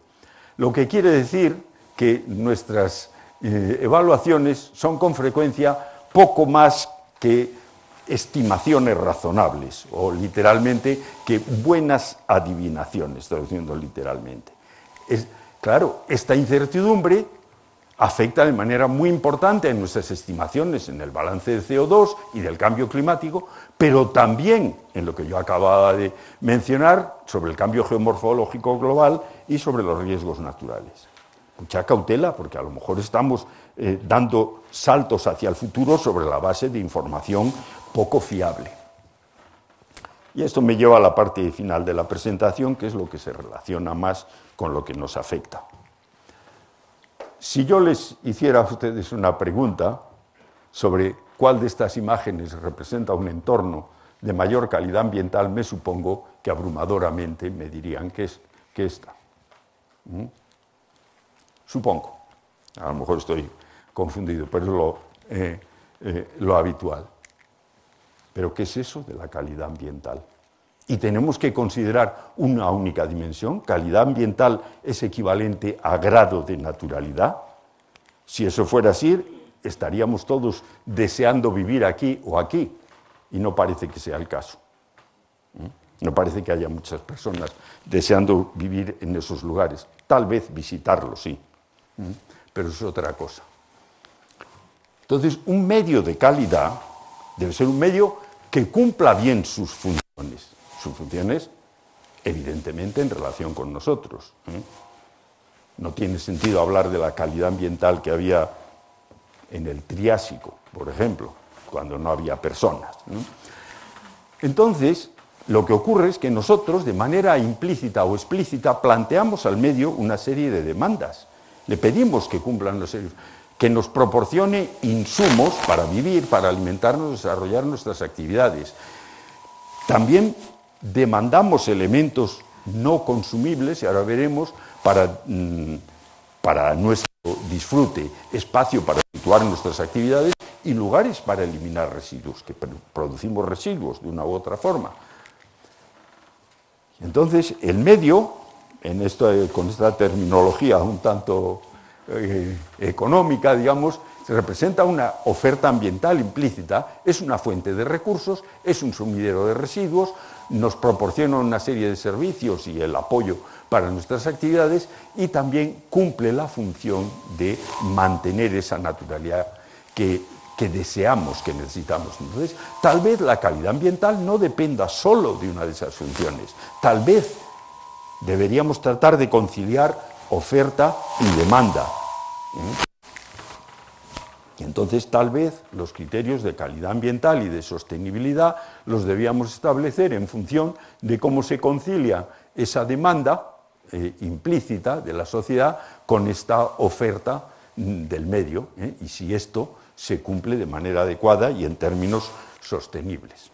Lo que quiere decir que nuestras eh, evaluaciones son con frecuencia poco más que estimaciones razonables, o literalmente, que buenas adivinaciones, traduciendo literalmente. Es, claro, esta incertidumbre afecta de manera muy importante en nuestras estimaciones en el balance de CO2 y del cambio climático, pero también en lo que yo acababa de mencionar sobre el cambio geomorfológico global y sobre los riesgos naturales. Mucha cautela, porque a lo mejor estamos eh, dando saltos hacia el futuro sobre la base de información poco fiable. Y esto me lleva a la parte final de la presentación, que es lo que se relaciona más con lo que nos afecta. Si yo les hiciera a ustedes una pregunta sobre cuál de estas imágenes representa un entorno de mayor calidad ambiental, me supongo que abrumadoramente me dirían que, es, que esta. ¿Mm? Supongo. A lo mejor estoy confundido, pero es lo, eh, eh, lo habitual. Pero ¿qué es eso de la calidad ambiental? Y tenemos que considerar una única dimensión. Calidad ambiental es equivalente a grado de naturalidad. Si eso fuera así, estaríamos todos deseando vivir aquí o aquí. Y no parece que sea el caso. ¿Mm? No parece que haya muchas personas deseando vivir en esos lugares. Tal vez visitarlos, sí. ¿Mm? Pero es otra cosa. Entonces, un medio de calidad debe ser un medio que cumpla bien sus funciones, sus funciones evidentemente en relación con nosotros. ¿eh? No tiene sentido hablar de la calidad ambiental que había en el Triásico, por ejemplo, cuando no había personas. Entonces, lo que ocurre es que nosotros, de manera implícita o explícita, planteamos al medio una serie de demandas. Le pedimos que cumplan los que nos proporcione insumos para vivir, para alimentarnos, desarrollar nuestras actividades. También demandamos elementos no consumibles, y ahora veremos, para, mm, para nuestro disfrute, espacio para situar nuestras actividades y lugares para eliminar residuos, que producimos residuos de una u otra forma. Entonces, el medio, en esto, con esta terminología un tanto eh, económica, digamos, representa una oferta ambiental implícita, es una fuente de recursos, es un sumidero de residuos, nos proporciona una serie de servicios y el apoyo para nuestras actividades y también cumple la función de mantener esa naturalidad que, que deseamos, que necesitamos. Entonces, tal vez la calidad ambiental no dependa solo de una de esas funciones, tal vez deberíamos tratar de conciliar oferta y demanda. Entonces, tal vez los criterios de calidad ambiental y de sostenibilidad los debíamos establecer en función de cómo se concilia esa demanda eh, implícita de la sociedad con esta oferta mm, del medio eh, y si esto se cumple de manera adecuada y en términos sostenibles.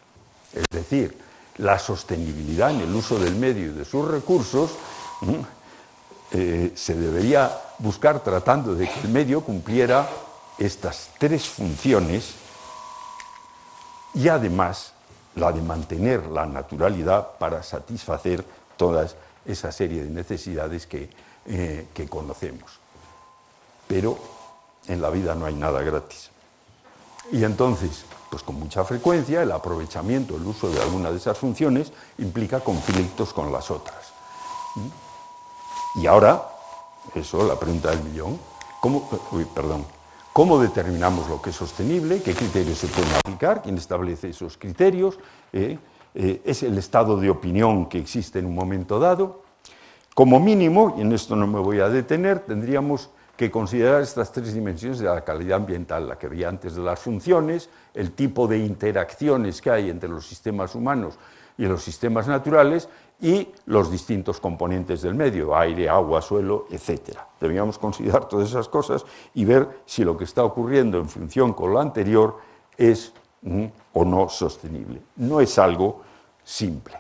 Es decir, la sostenibilidad en el uso del medio y de sus recursos mm, eh, se debería buscar tratando de que el medio cumpliera estas tres funciones y además la de mantener la naturalidad para satisfacer toda esa serie de necesidades eh, que, conocemos. Pero en la vida no hay nada gratis. Y entonces, pues con mucha frecuencia, el aprovechamiento, el uso de alguna de esas funciones implica conflictos con las otras. Y ahora, eso, la pregunta del millón, ¿cómo, perdón, ¿cómo determinamos lo que es sostenible? ¿Qué criterios se pueden aplicar? ¿Quién establece esos criterios? Eh, eh, ¿Es el estado de opinión que existe en un momento dado? Como mínimo, y en esto no me voy a detener, tendríamos que considerar estas tres dimensiones de la calidad ambiental, la que había antes de las funciones, el tipo de interacciones que hay entre los sistemas humanos y los sistemas naturales y los distintos componentes del medio, aire, agua, suelo, etc. Debíamos considerar todas esas cosas y ver si lo que está ocurriendo en función con lo anterior es mm, o no sostenible. No es algo simple.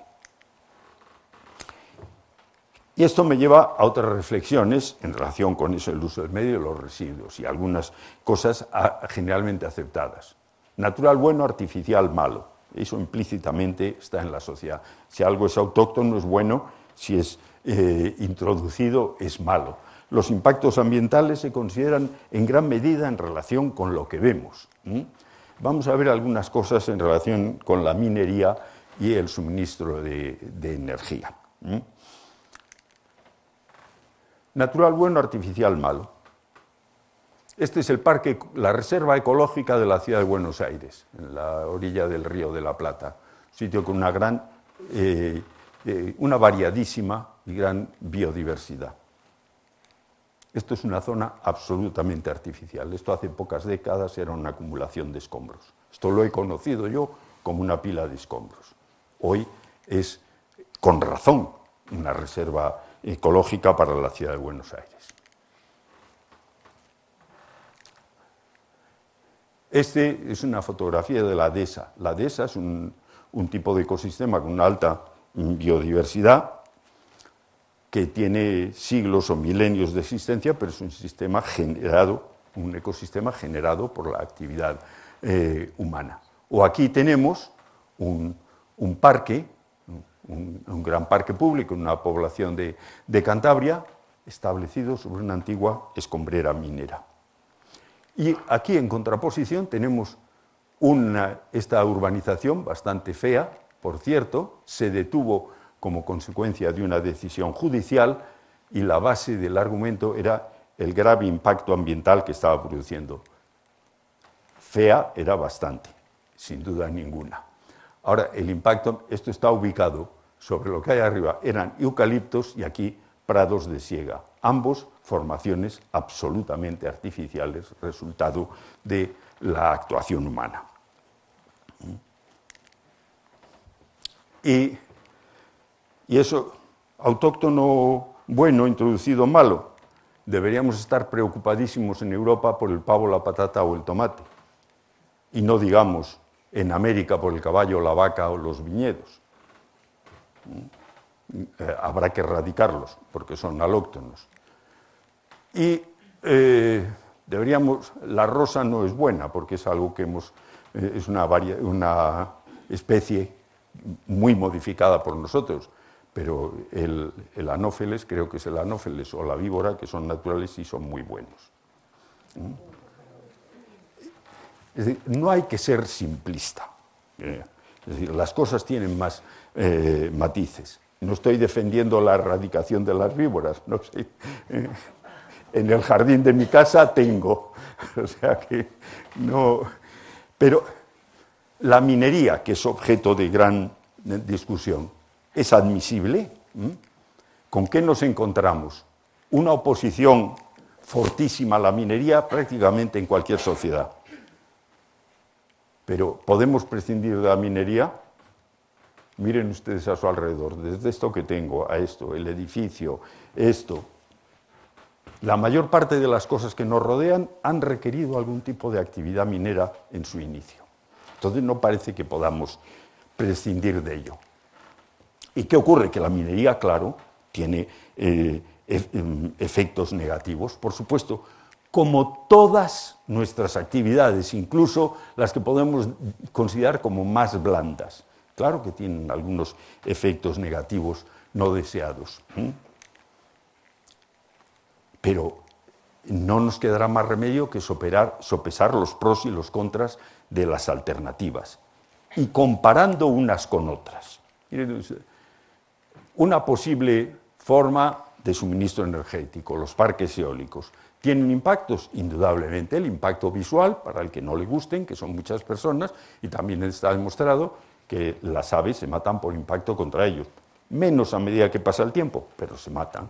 Y esto me lleva a otras reflexiones en relación con eso, el uso del medio los residuos, y algunas cosas ah, generalmente aceptadas. Natural bueno, artificial malo. Eso implícitamente está en la sociedad. Si algo es autóctono es bueno, si es eh, introducido es malo. Los impactos ambientales se consideran en gran medida en relación con lo que vemos. Vamos a ver algunas cosas en relación con la minería y el suministro de, energía. Natural bueno, artificial malo. Este es el parque, la reserva ecológica de la ciudad de Buenos Aires, en la orilla del río de la Plata, sitio con una gran, eh, eh, una variadísima y gran biodiversidad. Esto es una zona absolutamente artificial. Esto hace pocas décadas era una acumulación de escombros. Esto lo he conocido yo como una pila de escombros. Hoy es, con razón, una reserva ecológica para la ciudad de Buenos Aires. Este es una fotografía de la dehesa. La dehesa es un, tipo de ecosistema con una alta biodiversidad que tiene siglos o milenios de existencia, pero es un sistema generado, un ecosistema generado por la actividad eh, humana. O aquí tenemos un, parque, un, gran parque público en una población de, de Cantabria, establecido sobre una antigua escombrera minera. Y aquí, en contraposición, tenemos esta urbanización bastante fea, por cierto, se detuvo como consecuencia de una decisión judicial y la base del argumento era el grave impacto ambiental que estaba produciendo. Fea era bastante, sin duda ninguna. Ahora, el impacto, esto está ubicado sobre lo que hay arriba, eran eucaliptos y aquí prados de siega ambos formaciones absolutamente artificiales, resultado de la actuación humana. Y, eso, autóctono bueno, introducido malo, deberíamos estar preocupadísimos en Europa por el pavo, la patata o el tomate, y no digamos en América por el caballo, la vaca o los viñedos. Eh, habrá que erradicarlos, porque son alóctonos. Y eh, deberíamos, la rosa no es buena, porque es algo que hemos, eh, es una, especie muy modificada por nosotros, pero el, anófeles, creo que es el anófeles o la víbora, que son naturales y son muy buenos. ¿Mm? Es decir, no hay que ser simplista. Es decir, las cosas tienen más matices. No estoy defendiendo la erradicación de las víboras, no sé. [LAUGHS] En el jardín de mi casa tengo. [LAUGHS] O sea que no. Pero la minería, que es objeto de gran discusión, ¿es admisible? ¿Mm? ¿Con qué nos encontramos? Una oposición fortísima a la minería prácticamente en cualquier sociedad. Pero ¿podemos prescindir de la minería? Miren ustedes a su alrededor, desde esto que tengo a esto, el edificio, esto. La mayor parte de las cosas que nos rodean han requerido algún tipo de actividad minera en su inicio. Entonces no parece que podamos prescindir de ello. ¿Y qué ocurre? Que la minería, claro, tiene eh, em, efectos negativos, por supuesto, como todas nuestras actividades, incluso las que podemos considerar como más blandas. Claro que tienen algunos efectos negativos no deseados. Pero no nos quedará más remedio que sopesar los pros y los contras de las alternativas y comparando unas con otras. Una posible forma de suministro energético, los parques eólicos, tienen impactos, indudablemente, el impacto visual, para el que no le gusten, que son muchas personas, y también está demostrado, que las aves se matan por impacto contra ellos. Menos a medida que pasa el tiempo, pero se matan.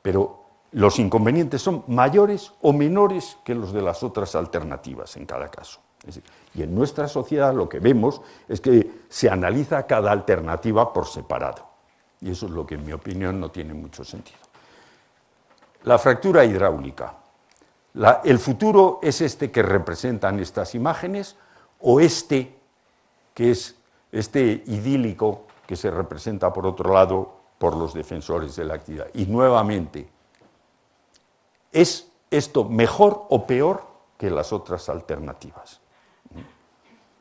Pero los inconvenientes son mayores o menores que los de las otras alternativas en cada caso. Y en nuestra sociedad lo que vemos es que se analiza cada alternativa por separado. Y eso es lo que en mi opinión no tiene mucho sentido. La fractura hidráulica. ¿El futuro es este que representan estas imágenes o este que es este idílico que se representa, por otro lado, por los defensores de la actividad. Y nuevamente, ¿es esto mejor o peor que las otras alternativas?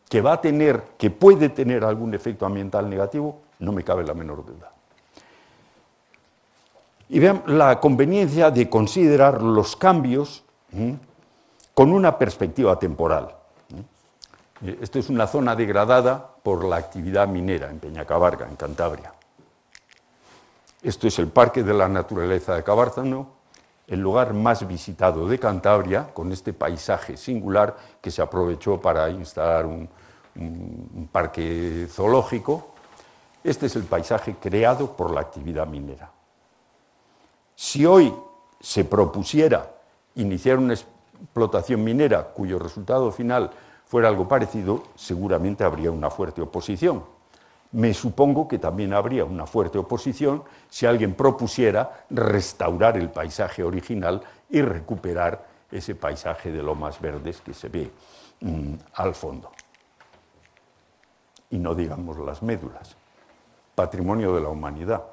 Que va a tener, que puede tener algún efecto ambiental negativo, no me cabe la menor duda. Y vean la conveniencia de considerar los cambios con una perspectiva temporal. Eh, esto es una zona degradada por la actividad minera en Peñacabarga, en Cantabria. Esto es el Parque de la Naturaleza de Cabárzano, el lugar más visitado de Cantabria, con este paisaje singular que se aprovechó para instalar un parque zoológico. Este es el paisaje creado por la actividad minera. Si hoy se propusiera iniciar una explotación minera cuyo resultado final fuera algo parecido, seguramente habría una fuerte oposición. Me supongo que también habría una fuerte oposición si alguien propusiera restaurar el paisaje original y recuperar ese paisaje de lomas verdes que se ve mm, al fondo. Y no digamos las médulas, patrimonio de la humanidad,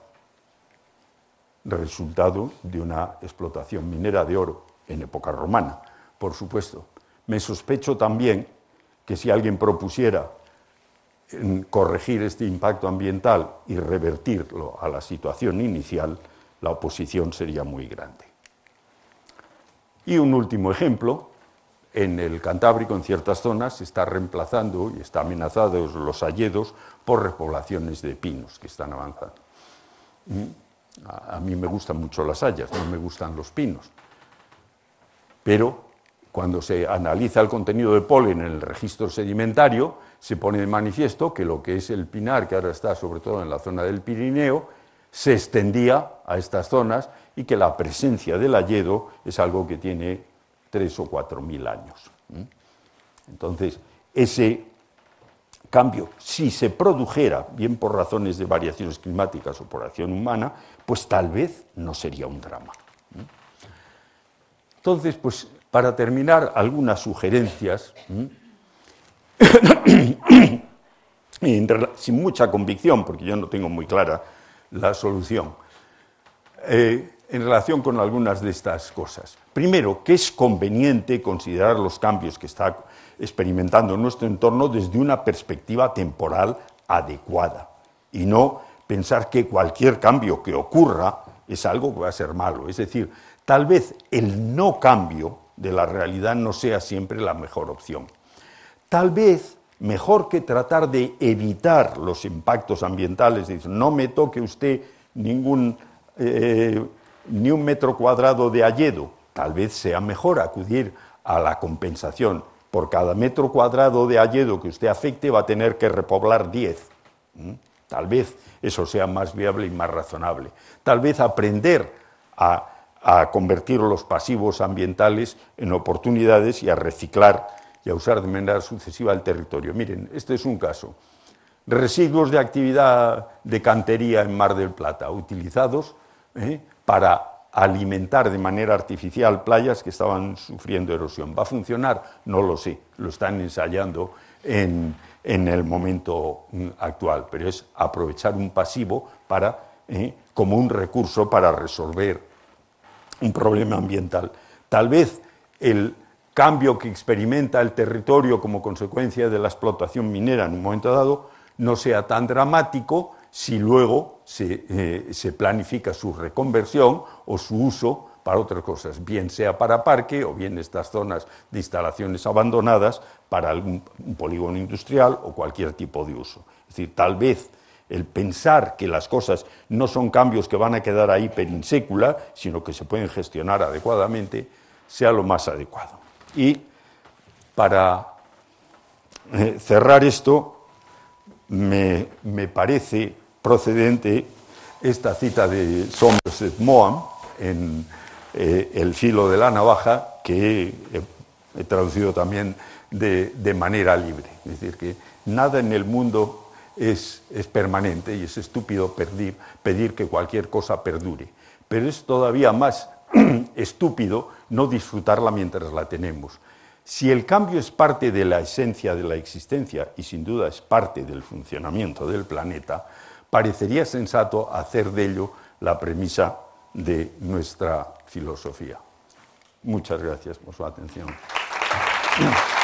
resultado de una explotación minera de oro en época romana, por supuesto. Me sospecho también que si alguien propusiera corregir este impacto ambiental y revertirlo a la situación inicial, la oposición sería muy grande. Y un último ejemplo, en el Cantábrico, en ciertas zonas, se está reemplazando y están amenazados los hayedos por repoblaciones de pinos que están avanzando. Mm, a mí me gustan mucho las hayas, no me gustan los pinos. Pero cuando se analiza el contenido de polen en el registro sedimentario, se pone de manifiesto que lo que es el pinar, que ahora está sobre todo en la zona del Pirineo, se extendía a estas zonas y que la presencia del hayedo es algo que tiene tres o cuatro mil años. Entonces, ese cambio, si se produjera, bien por razones de variaciones climáticas o por acción humana, pues tal vez no sería un drama. Entonces, pues para terminar, algunas sugerencias, [COUGHS] sin mucha convicción, porque yo no tengo muy clara la solución, eh, en relación con algunas de estas cosas. Primero, que es conveniente considerar los cambios que está experimentando nuestro entorno desde una perspectiva temporal adecuada y no pensar que cualquier cambio que ocurra es algo que va a ser malo. Es decir, tal vez el no cambio de la realidad no sea siempre la mejor opción. Tal vez mejor que tratar de evitar los impactos ambientales, no me toque usted ningún, eh, ni un metro cuadrado de alledo, tal vez sea mejor acudir a la compensación. Por cada metro cuadrado de alledo que usted afecte va a tener que repoblar 10. ¿Mm? Tal vez eso sea más viable y más razonable. Tal vez aprender a a convertir los pasivos ambientales en oportunidades y a reciclar y a usar de manera sucesiva el territorio. Miren, este es un caso. Residuos de actividad de cantería en Mar del Plata, utilizados ¿eh? para alimentar de manera artificial playas que estaban sufriendo erosión. ¿Va a funcionar? No lo sé, lo están ensayando en, el momento mm, actual, pero es aprovechar un pasivo para, ¿eh? como un recurso para resolver un problema ambiental. Tal vez el cambio que experimenta el territorio como consecuencia de la explotación minera en un momento dado no sea tan dramático si luego eh, se, planifica su reconversión o su uso para otras cosas, bien sea para parque o bien estas zonas de instalaciones abandonadas para algún un polígono industrial o cualquier tipo de uso. Es decir, tal vez el pensar que las cosas no son cambios que van a quedar ahí per sino que se pueden gestionar adecuadamente, sea lo más adecuado. Y para eh, cerrar esto, me, parece procedente esta cita de Somerset Moam en eh, El filo de la navaja, que he, traducido también de, de manera libre. Es decir, que nada en el mundo es, permanente y es estúpido pedir, pedir que cualquier cosa perdure. Pero es todavía más [CLEARS THROAT] estúpido no disfrutarla mientras la tenemos. Si el cambio es parte de la esencia de la existencia y sin duda es parte del funcionamiento del planeta, parecería sensato hacer de ello la premisa de nuestra filosofía. Muchas gracias por su atención. [CLEARS THROAT]